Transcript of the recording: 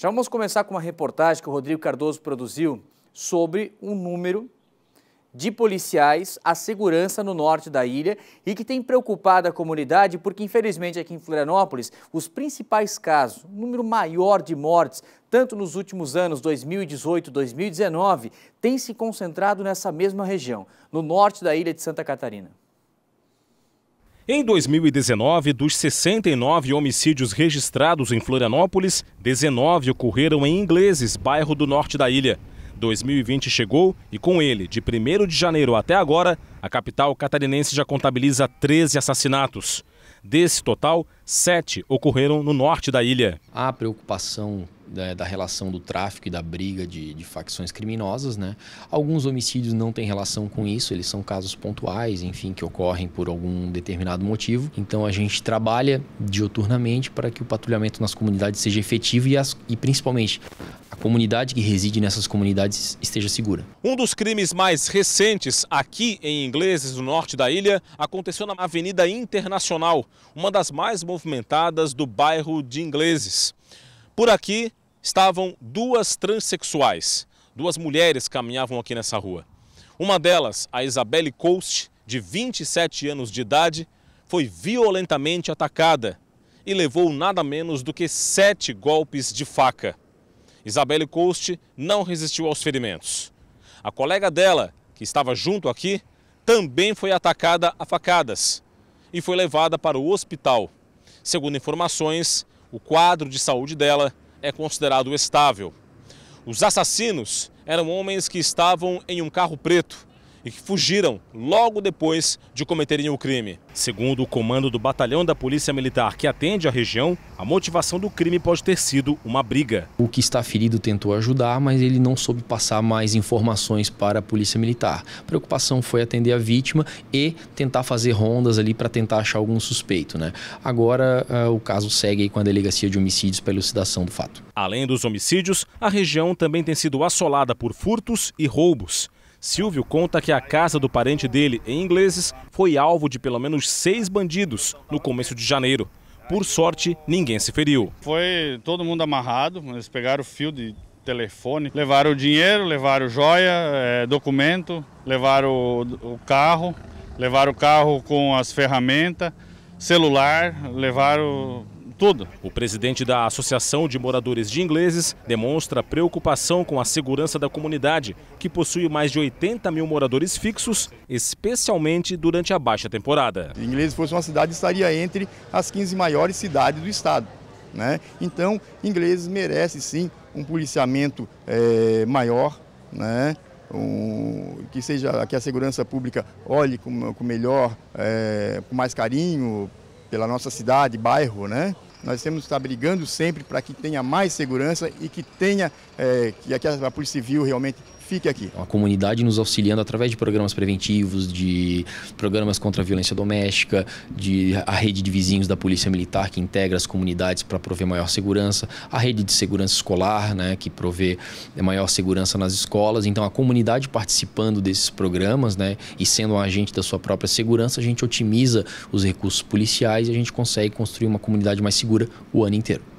Já vamos começar com uma reportagem que o Rodrigo Cardoso produziu sobre um número de policiais à segurança no norte da ilha e que tem preocupado a comunidade porque, infelizmente, aqui em Florianópolis, os principais casos, o número maior de mortes, tanto nos últimos anos 2018 e 2019, tem se concentrado nessa mesma região, no norte da ilha de Santa Catarina. Em 2019, dos 69 homicídios registrados em Florianópolis, 19 ocorreram em Ingleses, bairro do norte da ilha. 2020 chegou e, com ele, de 1 de janeiro até agora, a capital catarinense já contabiliza 13 assassinatos. Desse total, sete ocorreram no norte da ilha. A preocupação da, da relação do tráfico e da briga de, de facções criminosas, né? Alguns homicídios não têm relação com isso, eles são casos pontuais, enfim, que ocorrem por algum determinado motivo. Então a gente trabalha dioturnamente para que o patrulhamento nas comunidades seja efetivo e, as, e principalmente a comunidade que reside nessas comunidades esteja segura. Um dos crimes mais recentes aqui em Ingleses, no norte da ilha, aconteceu na Avenida Internacional, uma das mais movimentadas do bairro de Ingleses. Por aqui, estavam duas transexuais. Duas mulheres caminhavam aqui nessa rua. Uma delas, a Isabelle Coast, de 27 anos de idade, foi violentamente atacada e levou nada menos do que sete golpes de faca. Isabelle Coast não resistiu aos ferimentos. A colega dela, que estava junto aqui, também foi atacada a facadas e foi levada para o hospital. Segundo informações, o quadro de saúde dela é considerado estável. Os assassinos eram homens que estavam em um carro preto e que fugiram logo depois de cometerem o crime. Segundo o comando do batalhão da Polícia Militar que atende a região, a motivação do crime pode ter sido uma briga. O que está ferido tentou ajudar, mas ele não soube passar mais informações para a Polícia Militar. A preocupação foi atender a vítima e tentar fazer rondas ali para tentar achar algum suspeito. Né? Agora eh, o caso segue com a delegacia de homicídios para elucidação do fato. Além dos homicídios, a região também tem sido assolada por furtos e roubos. Silvio conta que a casa do parente dele, em ingleses, foi alvo de pelo menos seis bandidos no começo de janeiro. Por sorte, ninguém se feriu. Foi todo mundo amarrado, eles pegaram o fio de telefone, levaram o dinheiro, levaram joia, é, documento, levaram o, o carro, levaram o carro com as ferramentas, celular, levaram todo, o presidente da Associação de Moradores de Ingleses demonstra preocupação com a segurança da comunidade, que possui mais de 80 mil moradores fixos, especialmente durante a baixa temporada. Se Ingleses fosse uma cidade, estaria entre as 15 maiores cidades do estado. Né? Então, Ingleses merece sim um policiamento é, maior, né? Um, que seja que a segurança pública olhe com, com melhor, é, com mais carinho pela nossa cidade, bairro, né? Nós temos que estar brigando sempre para que tenha mais segurança e que tenha, é, que a Polícia Civil realmente fique aqui. É a comunidade nos auxiliando através de programas preventivos, de programas contra a violência doméstica, de a rede de vizinhos da Polícia Militar que integra as comunidades para prover maior segurança, a rede de segurança escolar, né, que provê maior segurança nas escolas. Então a comunidade participando desses programas, né, e sendo um agente da sua própria segurança, a gente otimiza os recursos policiais e a gente consegue construir uma comunidade mais segura o ano inteiro.